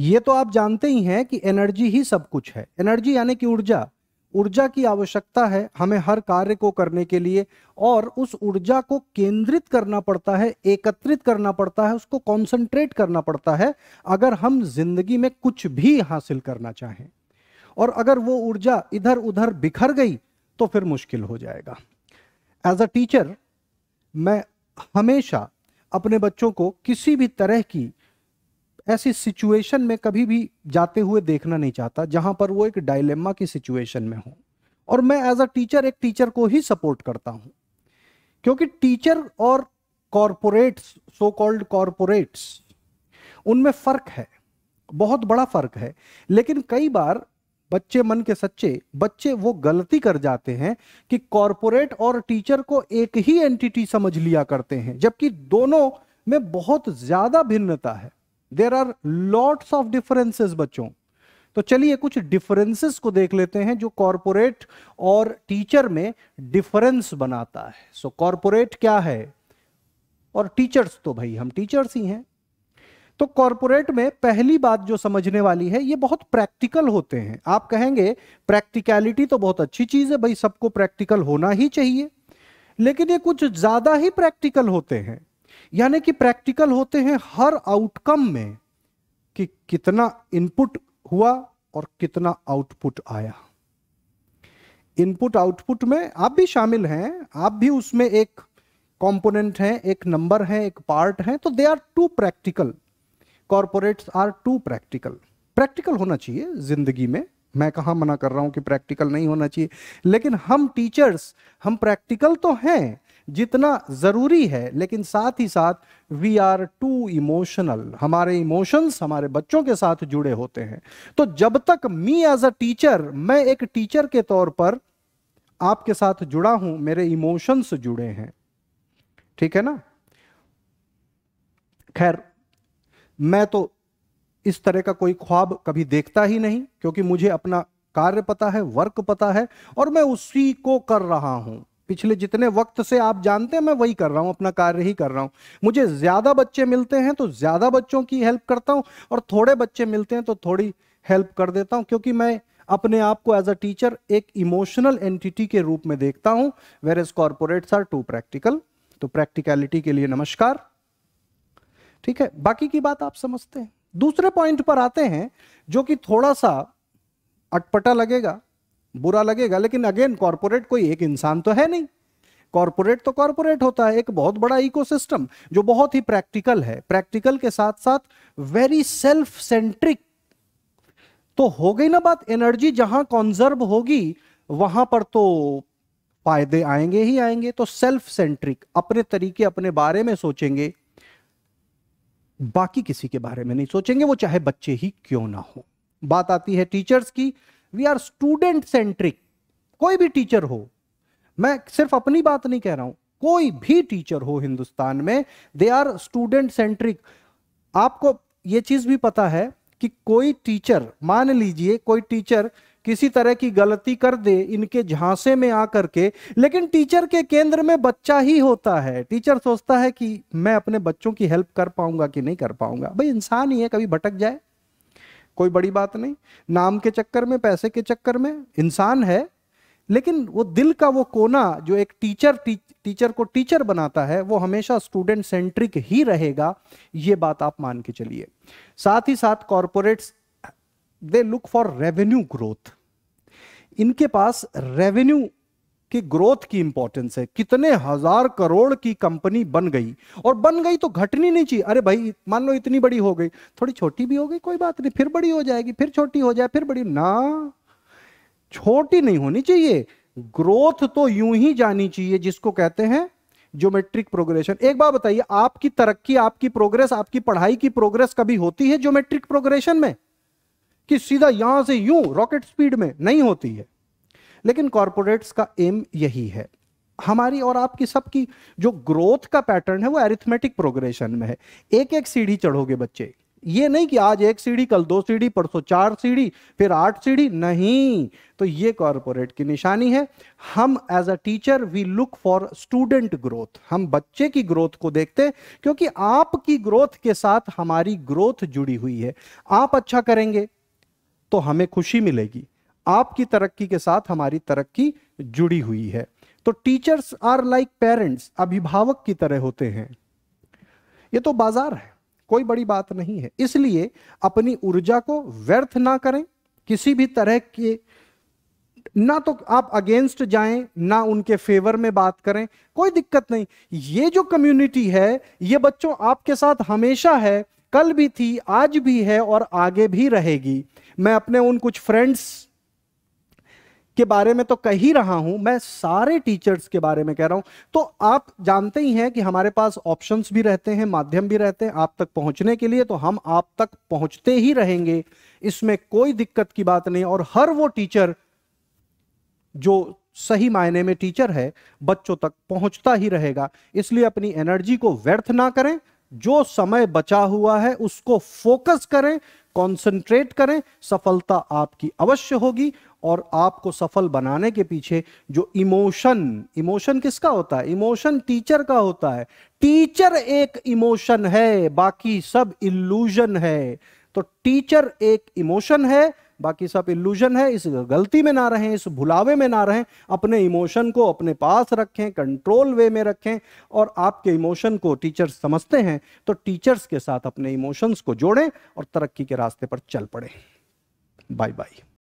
ये तो आप जानते ही हैं कि एनर्जी ही सब कुछ है एनर्जी यानी कि ऊर्जा ऊर्जा की आवश्यकता है हमें हर कार्य को करने के लिए और उस ऊर्जा को केंद्रित करना पड़ता है एकत्रित करना पड़ता है उसको कॉन्सेंट्रेट करना पड़ता है अगर हम जिंदगी में कुछ भी हासिल करना चाहें और अगर वो ऊर्जा इधर उधर बिखर गई तो फिर मुश्किल हो जाएगा एज अ टीचर मैं हमेशा अपने बच्चों को किसी भी तरह की ऐसी सिचुएशन में कभी भी जाते हुए देखना नहीं चाहता जहां पर वो एक डायलेमा की सिचुएशन में हो और मैं एज अ टीचर एक टीचर को ही सपोर्ट करता हूं क्योंकि टीचर और कॉरपोरेट्स सो कॉल्ड कॉरपोरेट्स उनमें फर्क है बहुत बड़ा फर्क है लेकिन कई बार बच्चे मन के सच्चे बच्चे वो गलती कर जाते हैं कि कॉरपोरेट और टीचर को एक ही एंटिटी समझ लिया करते हैं जबकि दोनों में बहुत ज्यादा भिन्नता है there are lots of differences बच्चों तो चलिए कुछ डिफरेंसेस को देख लेते हैं जो कॉरपोरेट और टीचर में डिफरेंस बनाता है सो so, कॉरपोरेट क्या है और टीचर्स तो भाई हम टीचर्स ही हैं तो कॉरपोरेट में पहली बात जो समझने वाली है ये बहुत प्रैक्टिकल होते हैं आप कहेंगे प्रैक्टिकलिटी तो बहुत अच्छी चीज है भाई सबको प्रैक्टिकल होना ही चाहिए लेकिन ये कुछ ज्यादा ही प्रैक्टिकल होते हैं यानी कि प्रैक्टिकल होते हैं हर आउटकम में कि कितना इनपुट हुआ और कितना आउटपुट आया इनपुट आउटपुट में आप भी शामिल हैं आप भी उसमें एक कंपोनेंट हैं एक नंबर हैं एक पार्ट हैं तो they are too practical corporates are too practical practical होना चाहिए जिंदगी में मैं कहा मना कर रहा हूं कि प्रैक्टिकल नहीं होना चाहिए लेकिन हम टीचर्स हम प्रैक्टिकल तो हैं जितना ज़रूरी है लेकिन साथ ही साथ वी आर टू इमोशनल हमारे इमोशंस हमारे बच्चों के साथ जुड़े होते हैं तो जब तक मी एज अ टीचर मैं एक टीचर के तौर पर आपके साथ जुड़ा हूं मेरे इमोशंस जुड़े हैं ठीक है ना खैर मैं तो इस तरह का कोई ख्वाब कभी देखता ही नहीं क्योंकि मुझे अपना कार्य पता है वर्क पता है और मैं उसी को कर रहा हूं पिछले जितने वक्त से आप जानते हैं मैं वही कर रहा हूं अपना कार्य ही कर रहा हूं मुझे ज़्यादा बच्चे मिलते हैं तो ज़्यादा बच्चों की हेल्प करता हूं और थोड़े बच्चे मिलते हैं तो थोड़ी हेल्प कर देता हूं क्योंकि मैं अपने आप को एज अ टीचर एक इमोशनल एंटिटी के रूप में देखता हूं whereas corporates are too practical तो प्रैक्टिकलिटी के लिए नमस्कार ठीक है बाकी की बात आप समझते हैं दूसरे पॉइंट पर आते हैं जो कि थोड़ा सा अटपटा लगेगा बुरा लगेगा लेकिन अगेन कॉरपोरेट कोई एक इंसान तो है नहीं कॉरपोरेट तो कॉरपोरेट होता है एक बहुत बड़ा इकोसिस्टम जो बहुत ही प्रैक्टिकल है प्रैक्टिकल के साथ साथ वेरी सेल्फ सेंट्रिक तो हो गई ना बात एनर्जी जहां कॉन्जर्व होगी वहां पर तो फायदे आएंगे ही आएंगे तो सेल्फ सेंट्रिक अपने तरीके अपने बारे में सोचेंगे बाकी किसी के बारे में नहीं सोचेंगे वो चाहे बच्चे ही क्यों ना हो बात आती है टीचर्स की वी आर स्टूडेंट सेंट्रिक कोई भी टीचर हो मैं सिर्फ अपनी बात नहीं कह रहा हूं कोई भी टीचर हो हिंदुस्तान में दे आर स्टूडेंट सेंट्रिक आपको ये चीज भी पता है कि कोई टीचर मान लीजिए कोई टीचर किसी तरह की गलती कर दे इनके झांसे में आकर के लेकिन टीचर के केंद्र में बच्चा ही होता है टीचर सोचता है कि मैं अपने बच्चों की हेल्प कर पाऊंगा कि नहीं कर पाऊंगा भाई इंसान ही है कभी भटक जाए कोई बड़ी बात नहीं नाम के चक्कर में पैसे के चक्कर में इंसान है लेकिन वो दिल का वो कोना जो एक टीचर टी, टीचर को टीचर बनाता है वो हमेशा स्टूडेंट सेंट्रिक ही रहेगा ये बात आप मान के चलिए साथ ही साथ corporates they look for revenue growth इनके पास रेवेन्यू कि ग्रोथ की इंपॉर्टेंस है कितने हजार करोड़ की कंपनी बन गई और बन गई तो घटनी नहीं चाहिए अरे भाई मान लो इतनी बड़ी हो गई थोड़ी छोटी भी हो गई कोई बात नहीं फिर बड़ी हो जाएगी फिर छोटी हो जाए फिर बड़ी ना छोटी नहीं होनी चाहिए ग्रोथ तो यूं ही जानी चाहिए जिसको कहते हैं ज्योमेट्रिक प्रोग्रेशन एक बार बताइए आपकी तरक्की आपकी प्रोग्रेस आपकी पढ़ाई की प्रोग्रेस कभी होती है ज्योमेट्रिक प्रोग्रेशन में कि सीधा यहां से यूं रॉकेट स्पीड में नहीं होती है लेकिन कॉरपोरेट्स का एम यही है हमारी और आपकी सबकी जो ग्रोथ का पैटर्न है वो एरिथमेटिक प्रोग्रेशन में है एक एक सीढ़ी चढ़ोगे बच्चे ये नहीं कि आज एक सीढ़ी कल दो सीढ़ी परसों चार सीढ़ी फिर आठ सीढ़ी नहीं तो ये कॉरपोरेट की निशानी है हम as a teacher we look for student growth हम बच्चे की ग्रोथ को देखते क्योंकि आपकी ग्रोथ के साथ हमारी ग्रोथ जुड़ी हुई है आप अच्छा करेंगे तो हमें खुशी मिलेगी आपकी तरक्की के साथ हमारी तरक्की जुड़ी हुई है तो टीचर्स आर लाइक पेरेंट्स अभिभावक की तरह होते हैं ये तो बाजार है कोई बड़ी बात नहीं है इसलिए अपनी ऊर्जा को व्यर्थ ना करें किसी भी तरह के ना तो आप अगेंस्ट जाएं ना उनके फेवर में बात करें कोई दिक्कत नहीं ये जो कम्युनिटी है ये बच्चों आपके साथ हमेशा है कल भी थी आज भी है और आगे भी रहेगी मैं अपने उन कुछ फ्रेंड्स के बारे में तो कह ही रहा हूं मैं सारे टीचर्स के बारे में कह रहा हूं तो आप जानते ही हैं कि हमारे पास ऑप्शंस भी रहते हैं माध्यम भी रहते हैं आप तक पहुंचने के लिए तो हम आप तक पहुंचते ही रहेंगे इसमें कोई दिक्कत की बात नहीं और हर वो टीचर जो सही मायने में टीचर है बच्चों तक पहुंचता ही रहेगा इसलिए अपनी एनर्जी को व्यर्थ ना करें जो समय बचा हुआ है उसको फोकस करें कंसंट्रेट करें सफलता आपकी अवश्य होगी और आपको सफल बनाने के पीछे जो इमोशन इमोशन किसका होता है इमोशन टीचर का होता है टीचर एक इमोशन है बाकी सब इल्यूजन है तो टीचर एक इमोशन है बाकी सब इल्यूजन है इस गलती में ना रहें इस भुलावे में ना रहें अपने इमोशन को अपने पास रखें कंट्रोल वे में रखें और आपके इमोशन को टीचर्स समझते हैं तो टीचर्स के साथ अपने इमोशंस को जोड़ें और तरक्की के रास्ते पर चल पड़े बाय बाय